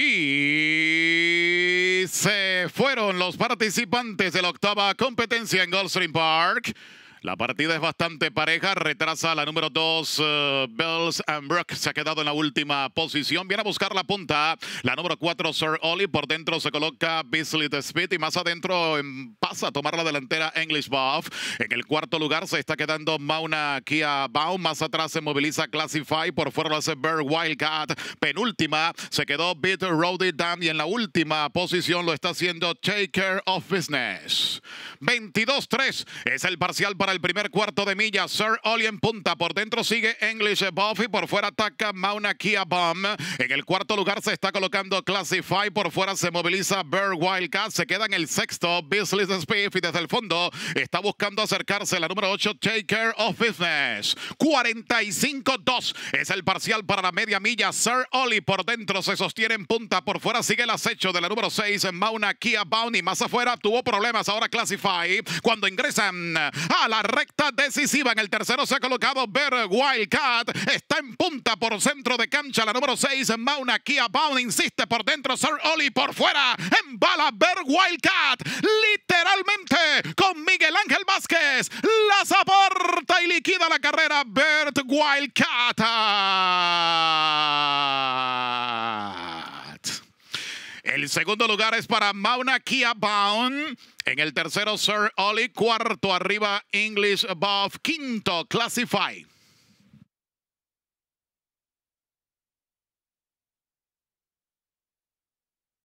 Y se fueron los participantes de la octava competencia en Goldstream Park. La partida es bastante pareja, retrasa la número 2, eh, Bells and Brook se ha quedado en la última posición, viene a buscar la punta, la número 4, Sir Ollie. por dentro se coloca Beasley the Speed y más adentro em, pasa a tomar la delantera English Buff. En el cuarto lugar se está quedando Mauna Kia Baum, más atrás se moviliza Classify, por fuera lo hace Bird Wildcat, penúltima se quedó Beat Roadie Dam y en la última posición lo está haciendo Take of Business. 22-3 es el parcial para el primer cuarto de milla. Sir Oli en punta. Por dentro sigue English Buffy. Por fuera ataca Mauna Kia Bomb. En el cuarto lugar se está colocando Classify. Por fuera se moviliza Bear Wildcat. Se queda en el sexto. Business Spiff. Y desde el fondo está buscando acercarse la número 8. Take Care of Business. 45-2 es el parcial para la media milla. Sir Oli por dentro se sostiene en punta. Por fuera sigue el acecho de la número 6. Mauna Kia Bomb Y más afuera tuvo problemas. Ahora Classify. Cuando ingresan a la recta decisiva en el tercero se ha colocado Bert Wildcat. Está en punta por centro de cancha la número 6, Mauna Kia Bound. Insiste por dentro, Sir Oli por fuera. En bala Wildcat. Literalmente con Miguel Ángel Vázquez. La aporta y liquida la carrera Bert Wildcat. El segundo lugar es para Mauna Kea Bound. En el tercero, Sir Oli. Cuarto, arriba, English Above, Quinto, Classify.